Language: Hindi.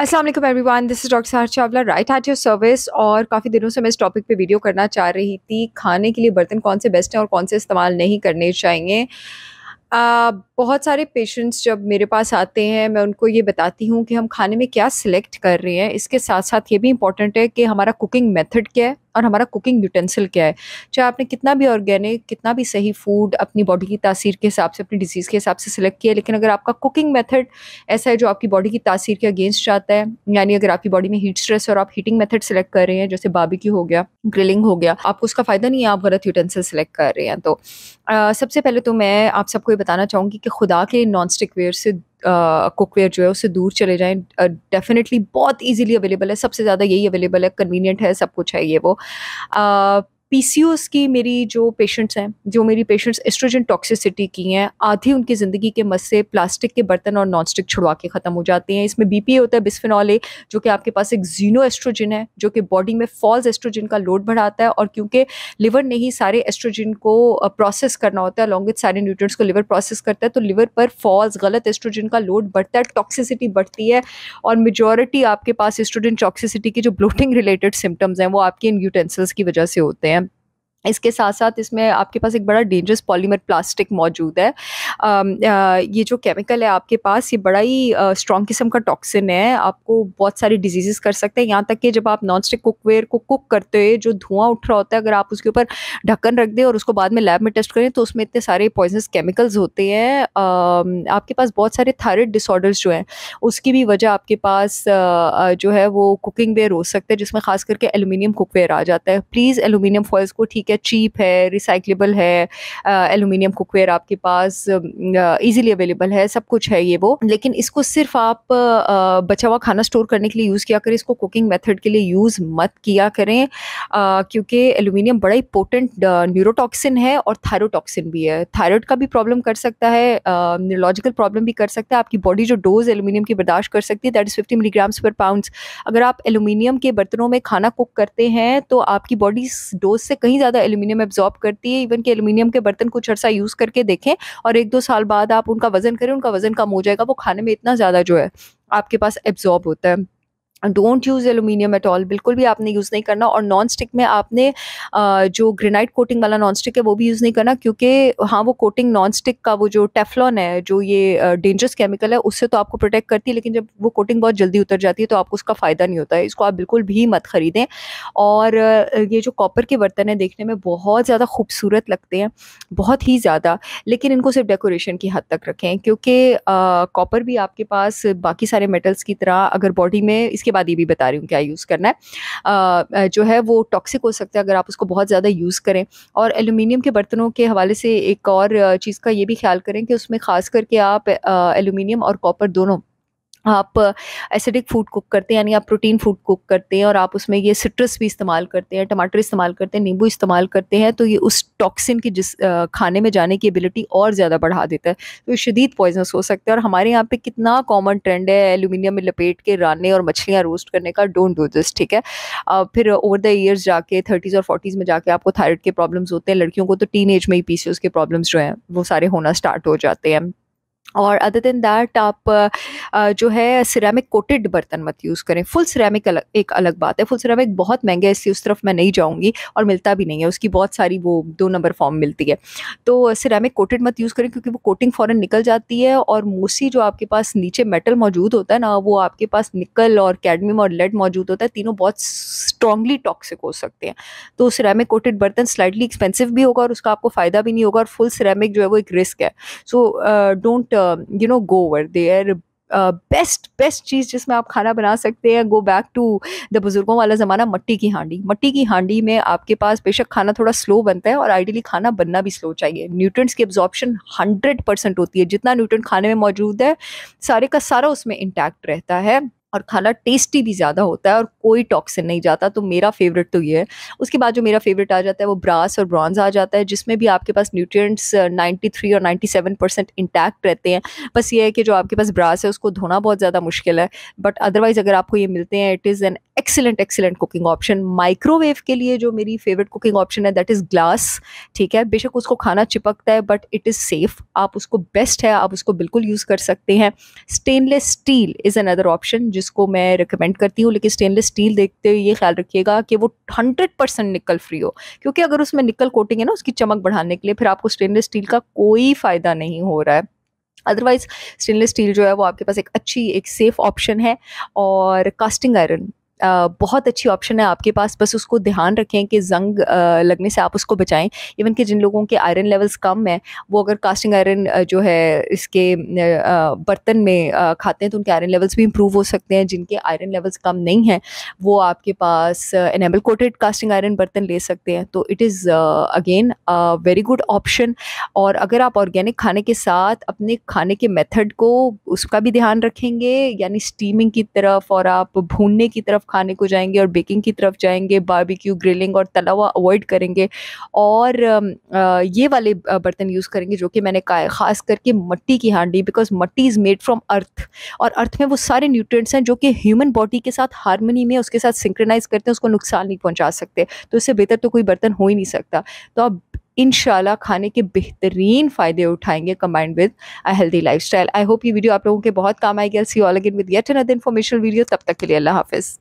Aslam everyone this is doctor Sahar Chawla right at your service और काफ़ी दिनों से मैं इस टॉपिक पे वीडियो करना चाह रही थी खाने के लिए बर्तन कौन से बेस्ट हैं और कौन से इस्तेमाल नहीं करने चाहिए आ, बहुत सारे पेशेंट्स जब मेरे पास आते हैं मैं उनको ये बताती हूँ कि हम खाने में क्या सिलेक्ट कर रहे हैं इसके साथ साथ ये भी इम्पॉर्टेंट है कि हमारा कुकिंग मेथड क्या है और हमारा कुकिंग यूटेंसिल क्या है चाहे आपने कितना भी ऑर्गेनिक कितना भी सही फूड अपनी बॉडी की तासीर के हिसाब से अपनी डिजीज़ के हिसाब से सिलेक्ट किया लेकिन अगर आपका कुकिंग मेथड ऐसा है जो आपकी बॉडी की तासीर के अगेंस्ट जाता है यानी अगर आपकी बॉडी में हीट स्ट्रेस और आप हीटिंग मेथड सेलेक्ट कर रहे हैं जैसे बाबी हो गया ग्रिलिंग हो गया आपको उसका फ़ायदा नहीं है आप गलत यूटेंसिल सेलेक्ट कर रहे हैं तो सबसे पहले तो मैं आप सबको ये बताना चाहूँगी कि खुदा के नॉन स्टिक वेयर से कुकवेयर जो है उससे दूर चले जाएं डेफिनेटली बहुत इजीली अवेलेबल है सबसे ज़्यादा यही अवेलेबल है कन्वीनियंट है सब कुछ है ये वो पीसीओस की मेरी जो पेशेंट्स हैं जो मेरी पेशेंट्स एस्ट्रोजन टॉक्सिसिटी की हैं आधी उनकी ज़िंदगी के मस्से प्लास्टिक के बर्तन और नॉन स्टिक छुड़वा के ख़त्म हो जाते हैं इसमें बी होता है बिस्फिनॉल ए जो कि आपके पास एक जीनो एस्ट्रोजन है जो कि बॉडी में फॉल्स एस्ट्रोजन का लोड बढ़ाता है और क्योंकि लिवर ने ही सारे एस्ट्रोजन को प्रोसेस करना होता है अलॉन्ग विथ सारे न्यूट्रेंट्स को लिवर प्रोसेस करता है तो लिवर पर फॉल्स गलत एस्ट्रोजन का लोड बढ़ता है टॉक्सिसिटी बढ़ती है और मेजोरिटी आपके पास एस्ट्रोजन टॉक्सिसिटी की जो ब्लोटिंग रिलेटेड सिम्टम्स हैं वो आपके इन यूटेंसिल्स की वजह से होते हैं इसके साथ साथ इसमें आपके पास एक बड़ा डेंजरस पॉलीमर प्लास्टिक मौजूद है ये जो केमिकल है आपके पास ये बड़ा ही स्ट्रॉन्ग किस्म का टॉक्सिन है आपको बहुत सारी डिजीज़ कर सकते हैं यहाँ तक कि जब आप नॉन स्टिक कुकवेयर को कुक करते हुए जो धुआं उठ रहा होता है अगर आप उसके ऊपर ढक्कन रख दें और उसको बाद में लैब में टेस्ट करें तो उसमें इतने सारे पॉइजनस केमिकल्स होते हैं आपके पास बहुत सारे थायराइड डिसऑर्डर्स जो हैं उसकी भी वजह आपके पास जो है वो कुकिंग वेयर हो सकता है जिसमें खास करके एलुमिनियम कुकवेयर आ जाता है प्लीज़ एलुमिनियम फॉयल्स को ठीक है चीप है रिसाइकलेबल है एलुमिनियम कुकवेयर आपके पास ईजिली अवेलेबल है सब कुछ है ये वो लेकिन इसको सिर्फ आप बचा हुआ खाना स्टोर करने के लिए यूज़ किया करें इसको कुकिंग मेथड के लिए यूज़ मत किया करें क्योंकि एलुमिनियम बड़ा ही पोटेंट न्यूरोटॉक्सिन है और थायरोटॉक्सिन भी है थायरॉयड का भी प्रॉब्लम कर सकता है न्यूरोलॉजिकल प्रॉब्लम भी कर सकता है आपकी बॉडी जो डोज एलुमिनियम की बर्दाश्त कर सकती है that is fifty milligrams per pound अगर आप एलुमिनियम के बर्तनों में खाना कुक करते हैं तो आपकी बॉडी डोज से कहीं ज़्यादा ज़्यादा एल्यूमिनियम एब्जॉर्ब करती है इवन कि एल्यूमिनियम के बर्तन कुछ अर्सा यूज़ करके देखें और एक दो साल बाद आप उनका वज़न करें उनका वज़न कम हो जाएगा वो खाने में इतना ज़्यादा जो है आपके पास एब्जॉर्ब होता है don't use aluminium at all बिल्कुल भी आपने यूज़ नहीं करना और नॉन स्टिक में आपने जो ग्रेनाइट कोटिंग वाला नॉन स्टिक है वो भी यूज़ नहीं करना क्योंकि हाँ वो कोटिंग नॉन स्टिक का वो जो टेफलॉन है जो ये डेंजरस केमिकल है उससे तो आपको प्रोटेक्ट करती है लेकिन जब वो कोटिंग बहुत जल्दी उतर जाती है तो आपको उसका फ़ायदा नहीं होता है इसको आप बिल्कुल भी मत ख़रीदें और ये जो कॉपर के बर्तन है देखने में बहुत ज़्यादा खूबसूरत लगते हैं बहुत ही ज़्यादा लेकिन इनको सिर्फ डेकोरेशन की हद तक रखें क्योंकि कॉपर भी आपके पास बाकी सारे मेटल्स की तरह अगर बॉडी में इसके उसके बाद ये भी बता रही हूँ क्या यूज़ करना है आ, जो है वो टॉक्सिक हो सकता है अगर आप उसको बहुत ज़्यादा यूज़ करें और एलुमिनियम के बर्तनों के हवाले से एक और चीज़ का ये भी ख्याल करें कि उसमें ख़ास करके आप एलुमिनियम और कॉपर दोनों आप एसिडिक फूड कुक करते हैं यानी आप प्रोटीन फूड कुक करते हैं और आप उसमें ये सिट्रस भी इस्तेमाल करते हैं टमाटर इस्तेमाल करते हैं नींबू इस्तेमाल करते हैं तो ये उस टॉक्सिन की जिस खाने में जाने की एबिलिटी और ज़्यादा बढ़ा देता है तो शदीद पॉइजनस हो सकता है और हमारे यहाँ पे कितना कॉमन ट्रेंड है एलुमिनियम में लपेट के राने और मछलियाँ रोस्ट करने का डोंट डू दिस ठीक है फिर ओवर द ईयर्स जाके थर्टीज़ और फोर्टीज़ में जाके आपको थायरॉयड के प्रॉब्लम्स होते हैं लड़कियों को तो टीन में ही पी के प्रॉब्लम्स जो हैं वो सारे होना स्टार्ट हो जाते हैं और अदर देन दैट आप जो है सिरेमिक कोटेड बर्तन मत यूज़ करें फुल सिरेमिक अलग एक अलग बात है फुल सिरेमिक बहुत महंगा है इसलिए उस तरफ मैं नहीं जाऊँगी और मिलता भी नहीं है उसकी बहुत सारी वो दो नंबर फॉर्म मिलती है तो सिरेमिक कोटेड मत यूज़ करें क्योंकि वो कोटिंग फ़ौरन निकल जाती है और मोसी जो आपके पास नीचे मेटल मौजूद होता है ना वो आपके पास निकल और कैडमियम और लेड मौजूद होता है तीनों बहुत स्ट्रांगली टॉक्सिक हो सकते हैं तो सिरेमिक कोटेड बर्तन स्लाइटली एक्सपेंसिव भी होगा और उसका आपको फ़ायदा भी नहीं होगा और फुल सिरेमिक जो है वो एक रिस्क है so don't you know go over there best best चीज़ जिसमें आप खाना बना सकते हैं गो बैक टू द बुज़ुर्गों वाला ज़माना मट्टी की हांडी मट्टी की हांडी में आपके पास बेशक खाना थोड़ा स्लो बनता है और आइडियली खाना बनना भी स्लो चाहिए न्यूट्रेंट्स की एब्जॉर्प्शन हंड्रेड परसेंट होती है जितना न्यूट्रेंट खाने में मौजूद है सारे का सारा उसमें इंटैक्ट रहता है और खाना टेस्टी भी ज़्यादा होता है और कोई टॉक्सिन नहीं जाता तो मेरा फेवरेट तो ये है उसके बाद जो मेरा फेवरेट आ जाता है वो ब्रास और ब्रॉन्ज आ जाता है जिसमें भी आपके पास न्यूट्रिएंट्स 93 uh, और 97 परसेंट इंटैक्ट रहते हैं बस ये है कि जो आपके पास ब्रास है उसको धोना बहुत ज़्यादा मुश्किल है बट अदरवाइज़ अगर आपको ये मिलते हैं it is an excellent excellent cooking option microwave के लिए जो मेरी फेवरेट कुकिंग ऑप्शन है दैट इज़ ग्लास ठीक है बेशक उसको खाना चिपकता है बट इट इज़ सेफ़ आप उसको बेस्ट है आप उसको बिल्कुल यूज़ कर सकते हैं stainless steel is another option जिसको मैं रिकमेंड करती हूँ लेकिन स्टेनलेस स्टील देखते हुए ये ख्याल रखिएगा कि वो हंड्रेड परसेंट निकल फ्री हो क्योंकि अगर उसमें निकल कोटिंग है ना उसकी चमक बढ़ाने के लिए फिर आपको स्टेनलेस स्टील का कोई फ़ायदा नहीं हो रहा है अदरवाइज स्टेनलेस स्टील जो है वो आपके पास एक अच्छी एक सेफ़ ऑप्शन है और कास्टिंग आयरन बहुत अच्छी ऑप्शन है आपके पास बस उसको ध्यान रखें कि जंग लगने से आप उसको बचाएं इवन कि जिन लोगों के आयरन लेवल्स कम हैं वो अगर कास्टिंग आयरन जो है इसके बर्तन में खाते हैं तो उनके आयरन लेवल्स भी इम्प्रूव हो सकते हैं जिनके आयरन लेवल्स कम नहीं हैं वो आपके पास एनेबल कोटेड कास्टिंग आयरन बर्तन ले सकते हैं तो it is again very good option और अगर आप ऑर्गेनिक खाने के साथ अपने खाने के मेथड को उसका भी ध्यान रखेंगे यानी स्टीमिंग की तरफ और आप भूनने की तरफ खाने को जाएंगे और बेकिंग की तरफ जाएंगे बारबेक्यू ग्रिलिंग और तलावा अवॉइड करेंगे और ये वाले बर्तन यूज़ करेंगे जो कि मैंने कहा है ख़ास करके मट्टी की हांडी बिकॉज मट्टी इज़ मेड फ्रॉम अर्थ और अर्थ में वो सारे न्यूट्रिएंट्स हैं जो कि ह्यूमन बॉडी के साथ हारमोनी में उसके साथ सिंक्रनाइज करते हैं उसको नुकसान नहीं पहुँचा सकते तो इससे बेहतर तो कोई बर्तन हो ही नहीं सकता तो अब इन खाने के बेहतरीन फ़ायदे उठाएंगे combined with a healthy lifestyle I hope ये वीडियो आप लोगों के बहुत काम आएगी see all again with yet another informational video तब तक के लिए अल्लाह हाफिज़